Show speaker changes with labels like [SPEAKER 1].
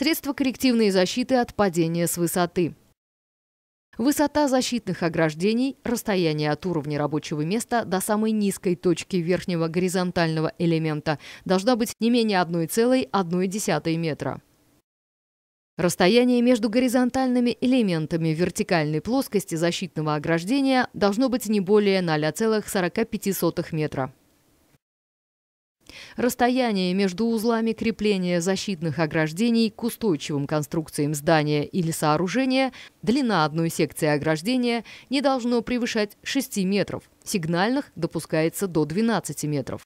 [SPEAKER 1] средства коррективной защиты от падения с высоты. Высота защитных ограждений, расстояние от уровня рабочего места до самой низкой точки верхнего горизонтального элемента должна быть не менее 1,1 метра. Расстояние между горизонтальными элементами вертикальной плоскости защитного ограждения должно быть не более 0,45 метра. Расстояние между узлами крепления защитных ограждений к устойчивым конструкциям здания или сооружения, длина одной секции ограждения не должно превышать 6 метров, сигнальных допускается до 12 метров.